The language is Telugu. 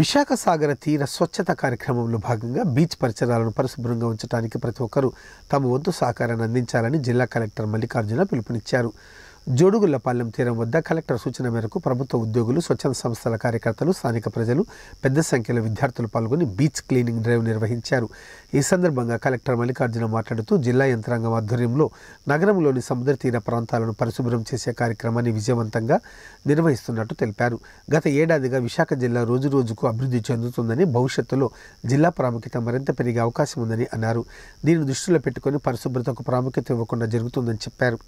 విశాఖ సాగర తీర స్వచ్ఛత కార్యక్రమంలో భాగంగా బీచ్ పరిసరాలను పరిశుభ్రంగా ఉంచడానికి ప్రతి ఒక్కరూ తమ వంతు సహకారాన్ని అందించాలని జిల్లా కలెక్టర్ మల్లికార్జున పిలుపునిచ్చారు జోడుగుళ్లపాలెం తీరం వద్ద కలెక్టర్ సూచన మేరకు ప్రభుత్వ ఉద్యోగులు స్వచ్ఛంద సంస్థల కార్యకర్తలు స్థానిక ప్రజలు పెద్ద సంఖ్యలో విద్యార్థులు పాల్గొని బీచ్ క్లీనింగ్ డ్రైవ్ నిర్వహించారు ఈ సందర్భంగా కలెక్టర్ మల్లికార్జున మాట్లాడుతూ జిల్లా యంత్రాంగం ఆధ్వర్యంలో నగరంలోని సముద్ర తీర ప్రాంతాలను పరిశుభ్రం చేసే కార్యక్రమాన్ని విజయవంతంగా నిర్వహిస్తున్నట్టు తెలిపారు గత ఏడాదిగా విశాఖ జిల్లా రోజురోజుకు అభివృద్ధి చెందుతుందని భవిష్యత్తులో జిల్లా ప్రాముఖ్యత మరింత పెరిగే అవకాశం ఉందని అన్నారు దీన్ని దృష్టిలో పెట్టుకుని పరిశుభ్రతకు ప్రాముఖ్యత ఇవ్వకుండా జరుగుతుందని చెప్పారు